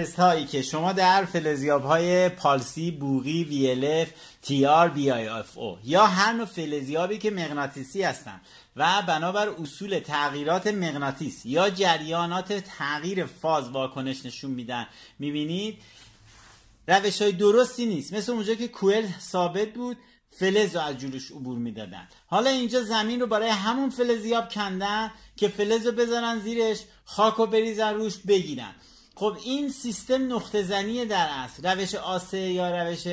تست هایی که شما در فلزیاب های پالسی، بوغی، ویلف، تی آر، بی آی او یا هر نوع فلزیابی که مغناطیسی هستن و بنابر اصول تغییرات مغناطیس یا جریانات تغییر فاز واکنش نشون میدن میبینید روش های درستی نیست مثل اونجا که کوئل ثابت بود فلز رو از جلوش عبور میدادن حالا اینجا زمین رو برای همون فلزیاب کندن که فلز رو بذارن زیرش خاک رو بریزن روش بگیرن خب این سیستم نقطه زنیه در اصل روش آسه یا روش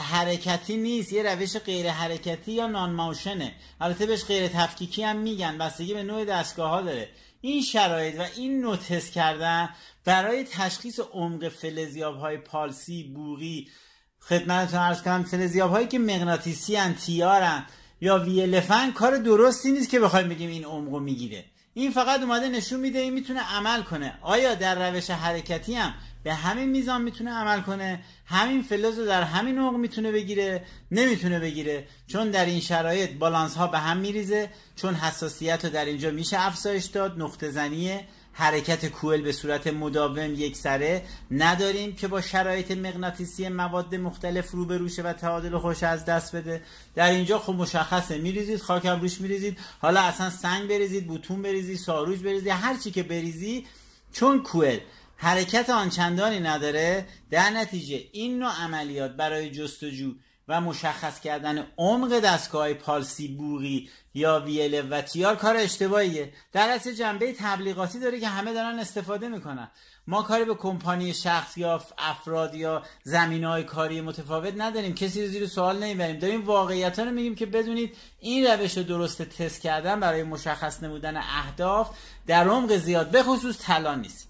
حرکتی نیست یه روش غیر حرکتی یا نان موشنه البته بهش غیر تفکیکی هم میگن بستگی به نوع دستگاه ها داره این شرایط و این نوتس کردن برای تشخیص عمق فلزیاب های پالسی بوغی خدمتتون عرض کنم فلزیاب هایی که مغناطیسی ان تیارن یا ویلفن کار درستی نیست که بخوایم بگیم این عمقو میگیره این فقط اومده نشون میده این میتونه عمل کنه آیا در روش حرکتی هم به همین میزان میتونه عمل کنه همین فلز رو در همین عمق میتونه بگیره نمیتونه بگیره چون در این شرایط بالانس ها به هم میریزه چون حساسیت رو در اینجا میشه افزایش داد نقطه زنی حرکت کوئل به صورت مداوم سره نداریم که با شرایط مغناطیسی مواد مختلف رو روشه و تعادل خوش از دست بده در اینجا خب مشخصه میریزید خاکم روش میریزید حالا اصلا سنگ بریزید بوتون بریزی، ساروج بریزید هر چی که بریزی چون کوئل حرکت آنچندانی نداره در نتیجه این نوع عملیات برای جستجو و مشخص کردن عمق دستگاه پالسی بوغی یا ویل و تیار کار اشتباهیه در اصل جنبه تبلیغاتی داره که همه دارن استفاده میکنن ما کاری به کمپانی شخص یا افراد یا زمین های کاری متفاوت نداریم کسی رو زیر سوال نمیبریم داریم واقعیت رو میگیم که بدونید این روش درست تست کردن برای مشخص نمودن اهداف در عمق زیاد به خصوص طلا نیست